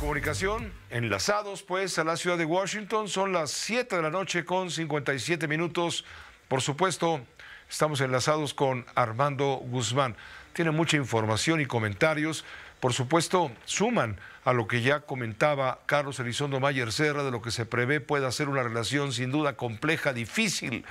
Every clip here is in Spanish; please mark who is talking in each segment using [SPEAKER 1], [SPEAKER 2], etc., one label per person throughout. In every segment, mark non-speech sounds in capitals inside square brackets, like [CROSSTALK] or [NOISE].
[SPEAKER 1] Comunicación, enlazados pues a la ciudad de Washington, son las 7 de la noche con 57 minutos. Por supuesto, estamos enlazados con Armando Guzmán. Tiene mucha información y comentarios. Por supuesto, suman a lo que ya comentaba Carlos Elizondo Mayer Serra de lo que se prevé pueda ser una relación sin duda compleja, difícil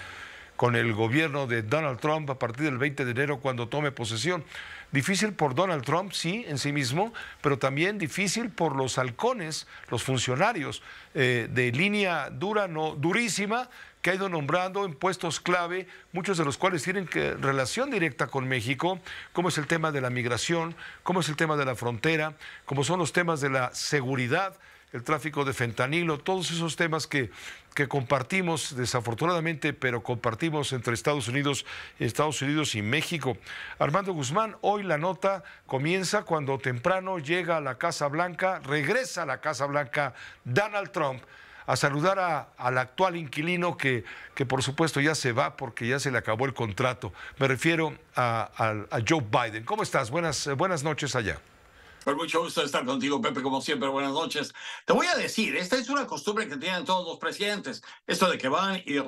[SPEAKER 1] con el gobierno de Donald Trump a partir del 20 de enero cuando tome posesión. Difícil por Donald Trump, sí, en sí mismo, pero también difícil por los halcones, los funcionarios eh, de línea dura, no durísima, que ha ido nombrando en puestos clave, muchos de los cuales tienen que, relación directa con México, como es el tema de la migración, como es el tema de la frontera, como son los temas de la seguridad el tráfico de fentanilo, todos esos temas que, que compartimos desafortunadamente, pero compartimos entre Estados Unidos, Estados Unidos y México. Armando Guzmán, hoy la nota comienza cuando temprano llega a la Casa Blanca, regresa a la Casa Blanca Donald Trump a saludar al actual inquilino que, que, por supuesto ya se va porque ya se le acabó el contrato. Me refiero a, a Joe Biden. ¿Cómo estás? Buenas, buenas noches allá
[SPEAKER 2] mucho gusto estar contigo, Pepe, como siempre. Buenas noches. Te voy a decir, esta es una costumbre que tienen todos los presidentes, esto de que van y eh,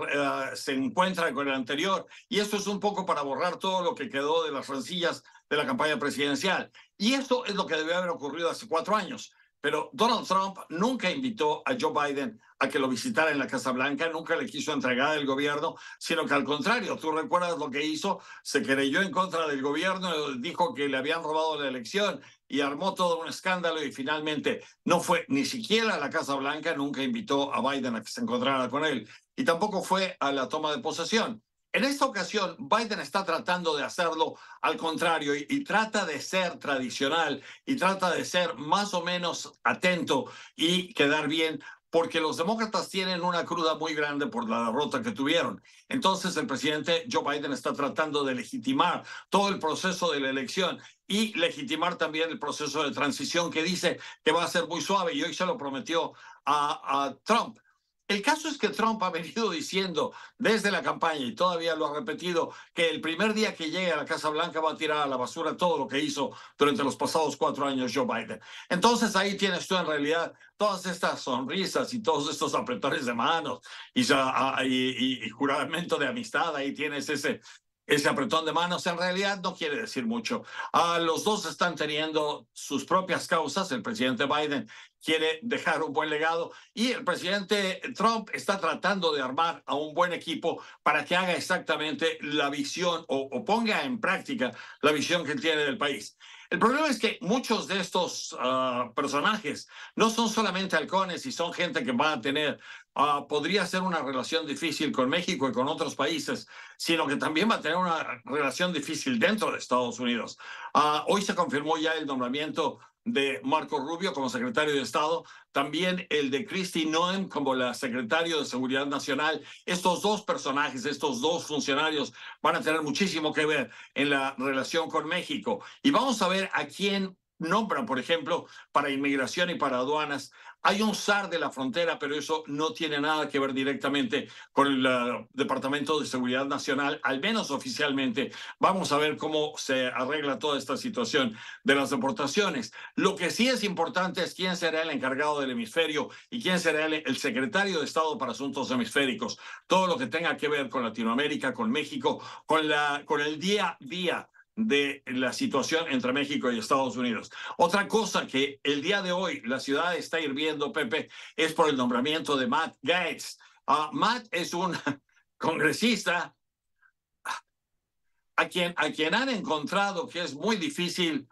[SPEAKER 2] se encuentran con el anterior. Y esto es un poco para borrar todo lo que quedó de las rencillas de la campaña presidencial. Y esto es lo que debió haber ocurrido hace cuatro años pero Donald Trump nunca invitó a Joe Biden a que lo visitara en la Casa Blanca, nunca le quiso entregar el gobierno, sino que al contrario, tú recuerdas lo que hizo, se creyó en contra del gobierno, dijo que le habían robado la elección y armó todo un escándalo y finalmente no fue ni siquiera a la Casa Blanca, nunca invitó a Biden a que se encontrara con él y tampoco fue a la toma de posesión. En esta ocasión, Biden está tratando de hacerlo al contrario y, trata de ser tradicional y trata de ser más o menos atento y quedar bien porque los demócratas tienen una cruda muy grande por la derrota que tuvieron. Entonces el presidente Joe Biden está tratando de legitimar todo el proceso de la elección y legitimar también el proceso de transición que dice que va a ser muy suave y hoy se lo prometió a Trump. El caso es que Trump ha venido diciendo desde la campaña, y todavía lo ha repetido, que el primer día que llegue a la Casa Blanca va a tirar a la basura todo lo que hizo durante los pasados cuatro años Joe Biden. Entonces ahí tienes tú en realidad todas estas sonrisas y todos estos apretones de manos y, ah, y juramento de amistad, ahí tienes ese ese apretón de manos en realidad no quiere decir mucho. Ah, los dos están teniendo sus propias causas. El presidente Biden quiere dejar un buen legado y el presidente Trump está tratando de armar a un buen equipo para que haga exactamente la visión o, ponga en práctica la visión que tiene del país. El problema es que muchos de estos ah, personajes no son solamente halcones y son gente que va a tener Ah, podría ser una relación difícil con México y con otros países, sino que también va a tener una relación difícil dentro de Estados Unidos. Ah, hoy se confirmó ya el nombramiento de Marco Rubio como secretario de Estado, también el de Christine Noem como la secretaria de Seguridad Nacional. Estos dos personajes, estos dos funcionarios van a tener muchísimo que ver en la relación con México. Y vamos a ver a quién nombran, por ejemplo, para inmigración y para aduanas. Hay un SAR de la frontera, pero eso no tiene nada que ver directamente con el eh, Departamento de Seguridad Nacional, al menos oficialmente. Vamos a ver cómo se arregla toda esta situación de las deportaciones. Lo que sí es importante es quién será el encargado del hemisferio y quién será el, secretario de Estado para Asuntos Hemisféricos. Todo lo que tenga que ver con Latinoamérica, con México, con, la, con el día a día de la situación entre México y Estados Unidos. Otra cosa que el día de hoy la ciudad está hirviendo, Pepe, es por el nombramiento de Matt Gates. Ah, Matt es un [LAUGHS] congresista a quien, a han encontrado que es muy difícil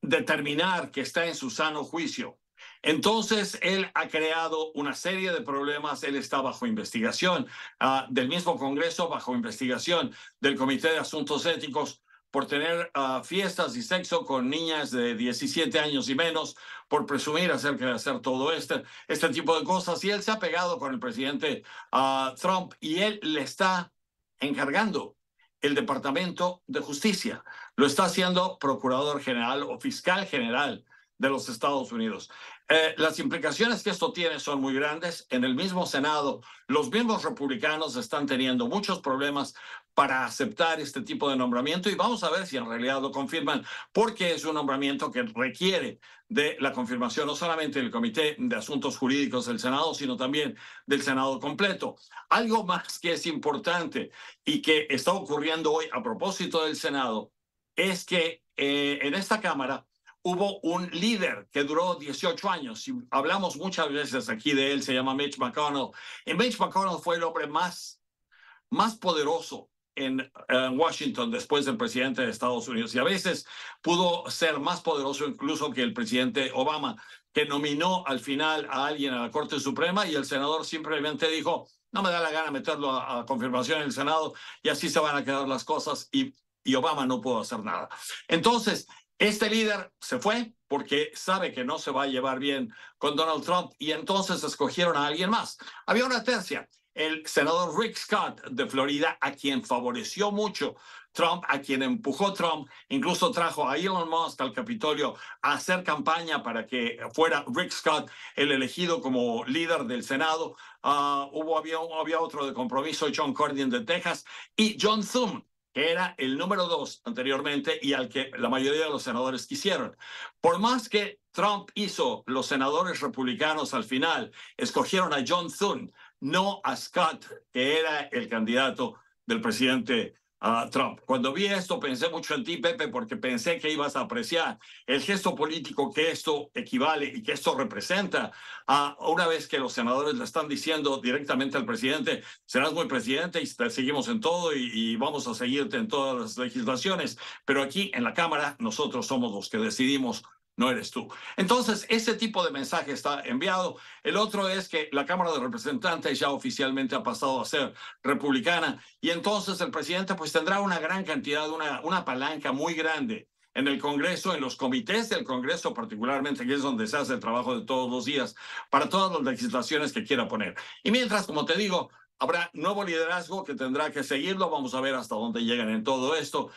[SPEAKER 2] determinar que está en su sano juicio. Entonces, él ha creado una serie de problemas, él está bajo investigación, ah, del mismo Congreso bajo investigación, del Comité de Asuntos Éticos por tener ah, fiestas y sexo con niñas de 17 años y menos, por presumir hacer hacer todo este, este tipo de cosas. Y él se ha pegado con el presidente ah, Trump y él le está encargando el Departamento de Justicia. Lo está haciendo procurador general o fiscal general de los Estados Unidos. Eh, las implicaciones que esto tiene son muy grandes. En el mismo Senado, los mismos republicanos están teniendo muchos problemas para aceptar este tipo de nombramiento y vamos a ver si en realidad lo confirman, porque es un nombramiento que requiere de la confirmación no solamente del Comité de Asuntos Jurídicos del Senado, sino también del Senado completo. Algo más que es importante y que está ocurriendo hoy a propósito del Senado es que eh, en esta Cámara hubo un líder que duró 18 años. Y hablamos muchas veces aquí de él, se llama Mitch McConnell. Y Mitch McConnell fue el hombre más, más poderoso en, Washington después del presidente de Estados Unidos y a veces pudo ser más poderoso incluso que el presidente Obama, que nominó al final a alguien a la Corte Suprema y el senador simplemente dijo, no me da la gana meterlo a, confirmación en el Senado y así se van a quedar las cosas y, Obama no pudo hacer nada. Entonces, este líder se fue porque sabe que no se va a llevar bien con Donald Trump y entonces escogieron a alguien más. Había una tercia el senador Rick Scott de Florida, a quien favoreció mucho Trump, a quien empujó Trump, incluso trajo a Elon Musk al Capitolio a hacer campaña para que fuera Rick Scott el elegido como líder del Senado. Ah, hubo, había, otro de compromiso, John Cornyn de Texas, y John Thune, que era el número dos anteriormente y al que la mayoría de los senadores quisieron. Por más que Trump hizo, los senadores republicanos al final escogieron a John Thune no a Scott, que era el candidato del presidente Trump. Cuando vi esto pensé mucho en ti, Pepe, porque pensé que ibas a apreciar el gesto político que esto equivale y que esto representa a una vez que los senadores le están diciendo directamente al presidente, serás muy presidente y te seguimos en todo y, y vamos a seguirte en todas las legislaciones. Pero aquí en la Cámara nosotros somos los que decidimos no eres tú. Entonces, ese tipo de mensaje está enviado. El otro es que la Cámara de Representantes ya oficialmente ha pasado a ser republicana y entonces el presidente pues tendrá una gran cantidad, una, una palanca muy grande en el Congreso, en los comités del Congreso particularmente, que es donde se hace el trabajo de todos los días, para todas las legislaciones que quiera poner. Y mientras, como te digo, habrá nuevo liderazgo que tendrá que seguirlo, vamos a ver hasta dónde llegan en todo esto,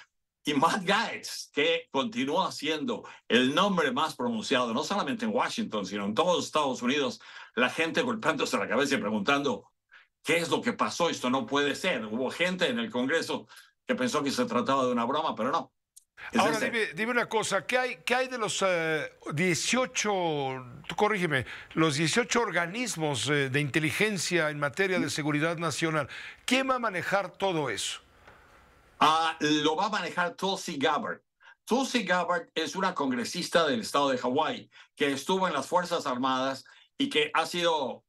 [SPEAKER 2] y Matt Gaetz, que continúa siendo el nombre más pronunciado, no solamente en Washington, sino en todos Estados Unidos, la gente golpeándose la cabeza y preguntando, ¿qué es lo que pasó? Esto no puede ser. Hubo gente en el Congreso que pensó que se trataba de una broma, pero no. Ahora
[SPEAKER 1] dime, una cosa, ¿qué hay, qué hay de los 18, eh, corrígeme, los 18 organismos eh, de inteligencia en materia de mm. seguridad nacional? ¿Quién va a manejar todo eso? Ah, lo va a manejar Tulsi Gabbard.
[SPEAKER 2] Tulsi Gabbard es una congresista del estado de Hawái que estuvo en las Fuerzas Armadas y que ha sido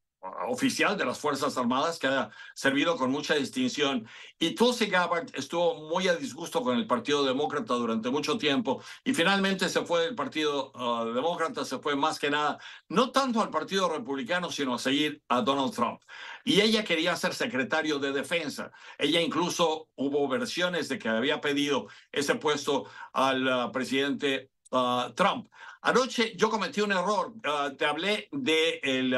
[SPEAKER 2] oficial de las Fuerzas Armadas que ha servido con mucha distinción. Y Tulsi Gabbard estuvo muy a disgusto con el Partido Demócrata durante mucho tiempo y finalmente se fue del Partido ah, Demócrata, se fue más que nada, no tanto al Partido Republicano, sino a seguir a Donald Trump. Y ella quería ser secretario de defensa. Ella incluso hubo versiones de que había pedido ese puesto al ah, presidente ah, Trump. Anoche yo cometí un error, te hablé de el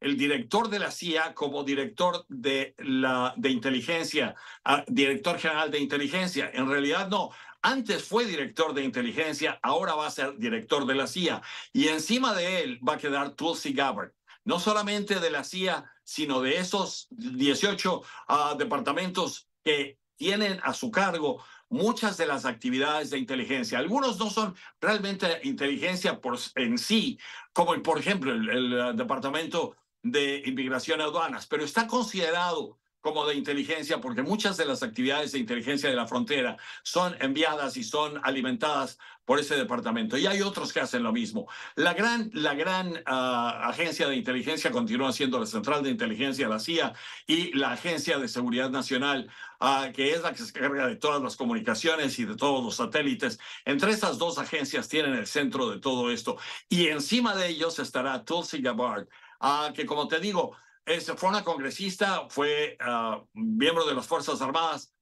[SPEAKER 2] el director de la CIA como director de, la, de inteligencia, ah, director general de inteligencia. En realidad no. Antes fue director de inteligencia, ahora va a ser director de la CIA. Y encima de él va a quedar Tulsi Gabbard, no solamente de la CIA, sino de esos 18 ah, departamentos que tienen a su cargo muchas de las actividades de inteligencia. Algunos no son realmente inteligencia por, en sí, como por ejemplo el ah, Departamento de inmigración aduanas, pero está considerado como de inteligencia, porque muchas de las actividades de inteligencia de la frontera son enviadas y son alimentadas por ese departamento. Y hay otros que hacen lo mismo. La gran, la gran ah, agencia de inteligencia continúa siendo la Central de Inteligencia, la CIA, y la Agencia de Seguridad Nacional, ah, que es la que se encarga de todas las comunicaciones y de todos los satélites. Entre esas dos agencias tienen el centro de todo esto. Y encima de ellos estará Tulsi Gabbard Ah, que como te digo, es, fue una congresista, fue ah, miembro de las Fuerzas Armadas,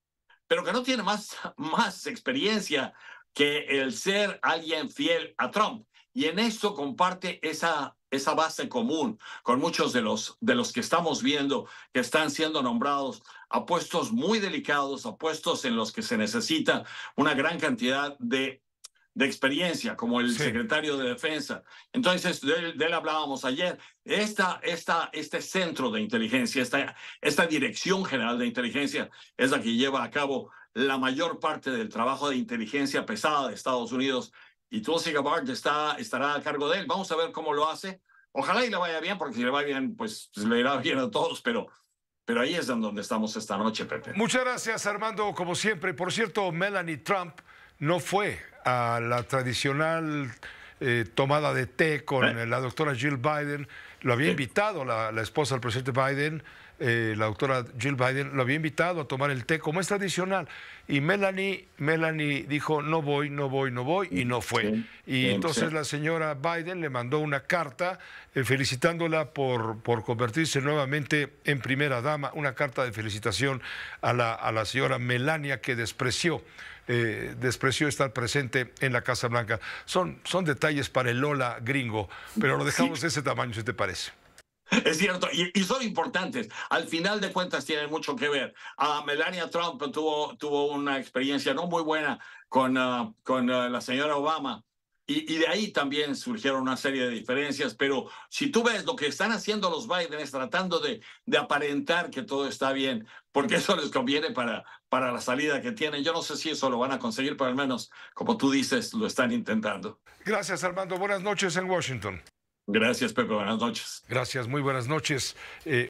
[SPEAKER 2] pero que no tiene más, [LAUGHS] más experiencia que el ser alguien fiel a Trump. Y en esto comparte esa, esa base común con muchos de los, de los que estamos viendo que están siendo nombrados a puestos muy delicados, a puestos en los que se necesita una gran cantidad de de experiencia, como el secretario de Defensa. Entonces, de él, hablábamos ayer. Esta, esta, este centro de inteligencia, esta, esta Dirección General de Inteligencia, es la que lleva a cabo la mayor parte del trabajo de inteligencia pesada de Estados Unidos. Y Tulsi Gabbard está, estará a cargo de él. Vamos a ver cómo lo hace. Ojalá y le vaya bien, porque si le va bien, pues le irá bien a todos, pero pero ahí es donde estamos esta noche, Pepe.
[SPEAKER 1] Muchas gracias, Armando, como siempre. Por cierto, Melanie Trump no fue a la tradicional eh, tomada de té con eh. la doctora Jill Biden. Lo había eh. invitado la esposa del presidente Biden eh, la doctora Jill Biden lo había invitado a tomar el té como es tradicional y Melanie Melanie dijo no voy no voy no voy y no fue y entonces la señora Biden le mandó una carta eh, felicitándola por, por convertirse nuevamente en primera dama una carta de felicitación a la, a la señora Melania que despreció eh, estar presente en la Casa Blanca. Son, son detalles para el Lola gringo, pero lo dejamos de ese tamaño, si te parece.
[SPEAKER 2] Es cierto, y, son importantes. Al final de cuentas tienen mucho que ver. Melania Trump tuvo, tuvo una experiencia no muy buena con, ah, con ah, la señora Obama. Y, de ahí también surgieron una serie de diferencias, pero si tú ves lo que están haciendo los Biden tratando de, de aparentar que todo está bien, porque eso les conviene para, para la salida que tienen. Yo no sé si eso lo van a conseguir, pero al menos, como
[SPEAKER 1] tú dices, lo están intentando. Gracias, Armando. Buenas noches en Washington. Gracias, Pepe. Buenas noches. Gracias, muy buenas noches. Eh,